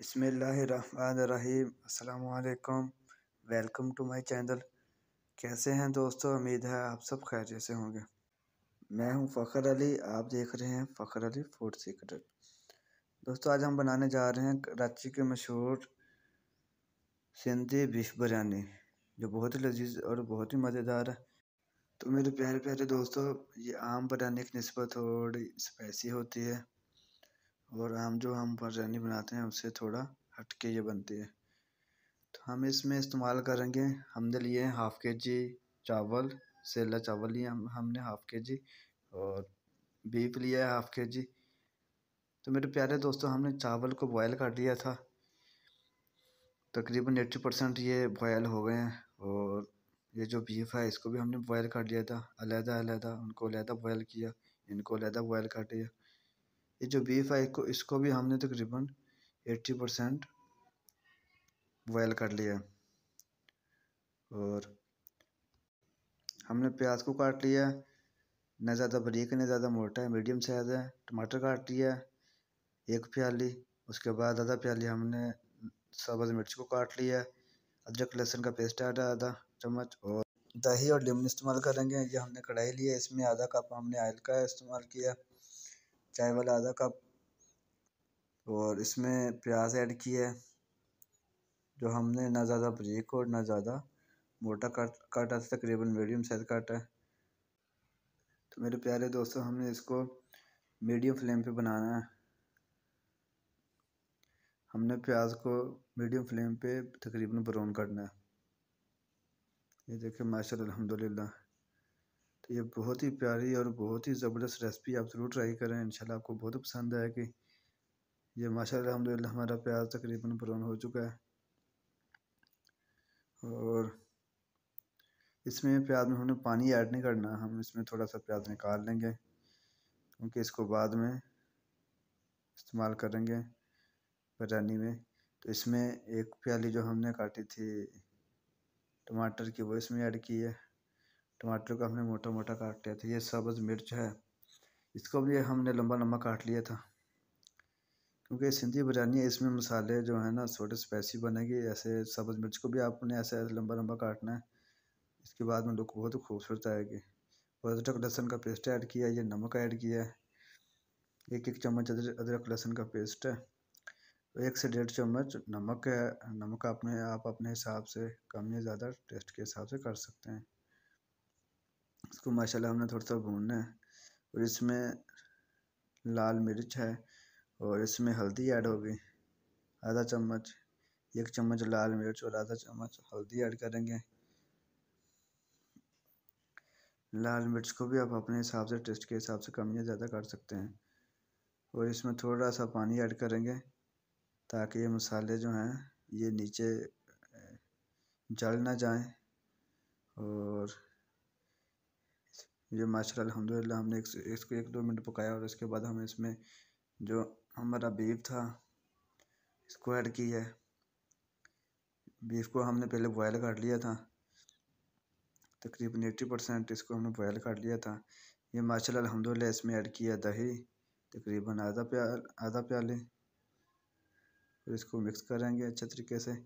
बसमीम् अल्लाम welcome to my channel कैसे हैं दोस्तों उम्मीद है आप सब खैर जैसे होंगे मैं हूं फ़खर अली आप देख रहे हैं फ़खर अली फूड सीक्रेट दोस्तों आज हम बनाने जा रहे हैं कराची के मशहूर सिंधी बीफ बिरयानी जो बहुत ही लजीज और बहुत ही मज़ेदार है तो मेरे प्यारे प्यारे दोस्तों ये आम बिरयानी की नस्बत थोड़ी स्पाइसी होती है और हम जो हम बिरयानी बनाते हैं उससे थोड़ा हट के ये बनती है तो हम इसमें इस्तेमाल करेंगे हमने लिए हैं हाफ़ के जी चावल सेला चावल लिए हम हमने हाफ़ के जी और बीफ लिया है हाफ़ के जी तो मेरे प्यारे दोस्तों हमने चावल को बॉयल कर लिया था तकरीबन एट्टी परसेंट ये बॉयल हो गए हैं और ये जो बीफ है इसको भी हमने बॉयल कर लिया था अलहदा अलहदा उनको अलहदा बॉयल किया इनको अलहदा बॉयल कर दिया ये जो बीफ है इसको इसको भी हमने तकरीबन एट्टी परसेंट बॉयल कर लिया और हमने प्याज को काट लिया न ज़्यादा बरीक ना ज़्यादा मोटा है मीडियम साइज़ है टमाटर काट लिया एक प्याली उसके बाद आधा प्याली हमने सब्ज़ मिर्च को काट लिया अदरक लहसुन का पेस्ट आधा आधा चम्मच और दही और लेमन इस्तेमाल करेंगे ये हमने कढ़ाई लिया इसमें आधा कप हमने आयल का इस्तेमाल किया चाय वाला आधा कप और इसमें प्याज ऐड किया है जो हमने ना ज़्यादा ब्रेक और ना ज़्यादा मोटा काट काटा था तकरीबन मीडियम साइज़ काटा है तो मेरे प्यारे दोस्तों हमने इसको मीडियम फ्लेम पे बनाना है हमने प्याज को मीडियम फ्लेम पे तकरीबन ब्राउन करना है ये देखिए माशा अल्हम्दुलिल्लाह ये बहुत ही प्यारी और बहुत ही ज़बरदस्त रेसिपी आप ज़रूर ट्राई करें इंशाल्लाह आपको बहुत पसंद आएगी ये माशा अलहमदिल्ला हमारा प्याज तकरीबन ब्राउन हो चुका है और इसमें प्याज में हमने पानी ऐड नहीं करना हम इसमें थोड़ा सा प्याज निकाल लेंगे क्योंकि इसको बाद में इस्तेमाल करेंगे बिरयानी में तो इसमें एक प्याली जो हमने काटी थी टमाटर की वो इसमें ऐड की है टमाटर का हमने मोटा मोटा काट लिया था ये सब्ज़ मिर्च है इसको भी हमने लंबा लंबा काट लिया था क्योंकि सिंधी बिरयानी है इसमें मसाले जो है ना छोटे स्पाइसी बनेगी ऐसे सब्ज़ मिर्च को भी आपने ऐसे ऐसे लंबा लंबा काटना है इसके बाद में लुक बहुत खूबसूरत आएगी अदरक लहसुन का पेस्ट ऐड किया है ये नमक ऐड किया है एक एक चम्मच अदरक लहसुन का पेस्ट है एक से डेढ़ चम्मच नमक है नमक अपने आप अपने हिसाब से कम या ज़्यादा टेस्ट के हिसाब से कर सकते हैं इसको माशाल्लाह हमने थोड़ा सा भूनना है और इसमें लाल मिर्च है और इसमें हल्दी ऐड होगी आधा चम्मच एक चम्मच लाल मिर्च और आधा चम्मच हल्दी ऐड करेंगे लाल मिर्च को भी आप अपने हिसाब से टेस्ट के हिसाब से कम या ज़्यादा कर सकते हैं और इसमें थोड़ा सा पानी ऐड करेंगे ताकि ये मसाले जो हैं ये नीचे जल ना जाएं और ये माशा अलहमदिल्ला हमने इसको एक दो मिनट पकाया और उसके बाद हमें इसमें जो हमारा बीफ था इसको ऐड किया है बीफ को हमने पहले बॉयल कर लिया था तकरीबन एट्टी परसेंट इसको हमने बॉयल कर लिया था ये माशा अलहमदिल्ला इसमें ऐड किया दही तकरीबन आधा प्याल आधा प्याले फिर इसको मिक्स करेंगे अच्छे तरीके से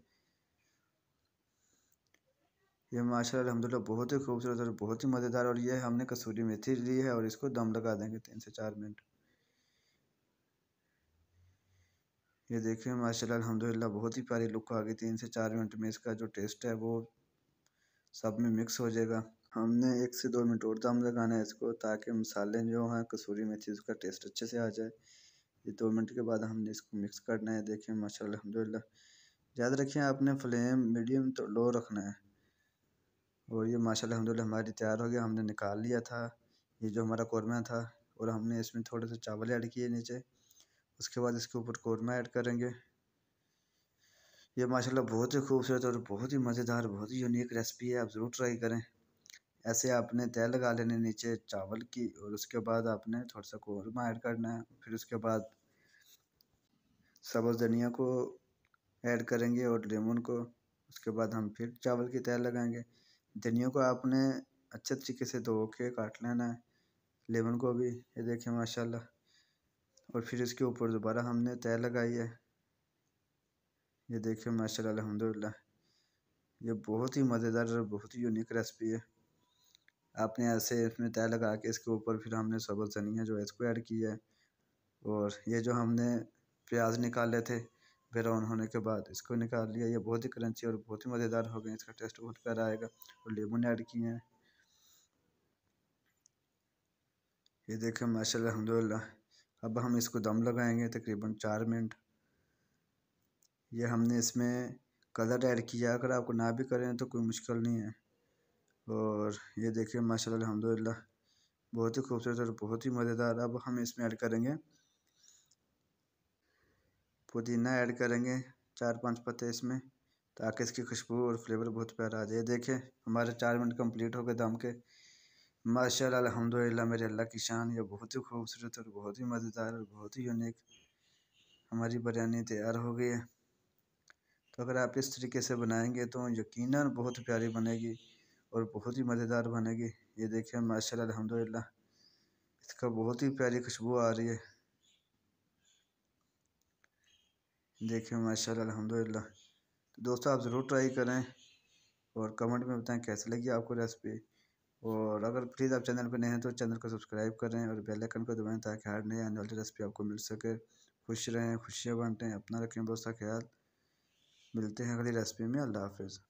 ये माशा अलहमदिल्ला बहुत ही खूबसूरत और बहुत ही मज़ेदार और ये हमने कसूरी मेथी ली है और इसको दम लगा देंगे तीन से चार मिनट ये देखिए माशाल्लाह अल्हम्दुलिल्लाह बहुत ही प्यारी लुक आ गई तीन से चार मिनट में इसका जो टेस्ट है वो सब में मिक्स हो जाएगा हमने एक से दो मिनट और दम लगाना है इसको ताकि मसाले जो हैं कसूरी मेथी उसका टेस्ट अच्छे से आ जाए ये दो मिनट के बाद हमने इसको मिक्स करना है देखिए माशा अलहमदिल्ला याद रखिए आपने फ्लेम मीडियम तो लो रखना है और ये माशाल्लाह अलहमदिल्ला हमारी तैयार हो गया हमने निकाल लिया था ये जो हमारा कौरमा था और हमने इसमें थोड़े से चावल ऐड किए नीचे उसके बाद इसके ऊपर कौरमा ऐड करेंगे ये माशाल्लाह बहुत ही खूबसूरत और बहुत ही मज़ेदार बहुत ही यूनिक रेसिपी है आप ज़रूर ट्राई करें ऐसे आपने तय लगा लेने नीचे चावल की और उसके बाद आपने थोड़ा सा कौरमा ऐड करना है फिर उसके बाद सब्ज़ धनिया को ऐड करेंगे और लेमन को उसके बाद हम फिर चावल की तय लगाएंगे धनिया को आपने अच्छे तरीके से धो के काट लेना है लेमन को भी ये देखें माशाल्लाह और फिर इसके ऊपर दोबारा हमने तय लगाई है ये देखें माशाल्लाह अलहमदिल्ला ये बहुत ही मज़ेदार और बहुत ही यूनिक रेसिपी है आपने ऐसे इसमें तय लगा के इसके ऊपर फिर हमने सब्ज़ धनिया जो है इसको ऐड किया है और ये जो हमने प्याज निकाले थे फिर ऑन होने के बाद इसको निकाल लिया ये बहुत ही क्रंची और बहुत ही मज़ेदार हो गए इसका टेस्ट बहुत प्यारा आएगा और लेमन ऐड किए हैं ये देखें माशा अलहमदिल्ला अब हम इसको दम लगाएंगे तकरीबन चार मिनट ये हमने इसमें कलर ऐड किया अगर आपको ना भी करें तो कोई मुश्किल नहीं है और ये देखें माशा अलहमदिल्ला बहुत ही खूबसूरत और बहुत ही मज़ेदार अब हम इसमें ऐड करेंगे पुदीना ऐड करेंगे चार पांच पत्ते इसमें ताकि इसकी खुशबू और फ्लेवर बहुत प्यारा आ जाए देखें हमारे चार मिनट कंप्लीट हो गए दम के माशा अलहमदिल्ला मेरे अल्लाह की शान ये बहुत ही खूबसूरत और बहुत ही मज़ेदार और बहुत ही यूनिक हमारी बिरयानी तैयार हो गई है तो अगर आप इस तरीके से बनाएंगे तो यकीन बहुत प्यारी बनेगी और बहुत ही मज़ेदार बनेगी ये देखें माशा अलहमदिल्ला इसका बहुत ही प्यारी खुशबू आ रही है देखिए माशा अलहमदिल्ला तो दोस्तों आप ज़रूर ट्राई करें और कमेंट में बताएं कैसे लगी आपको रेसिपी और अगर प्लीज़ आप चैनल पर नए हैं तो चैनल को सब्सक्राइब करें और बेल आइकन को दबाएं ताकि हर नए आने वाली रेसिपी आपको मिल सके खुश रहें खुशियाँ बांटें अपना रखें दोस्तों ख्याल मिलते हैं अगली रेसिपी में अल्लाह हाफिज़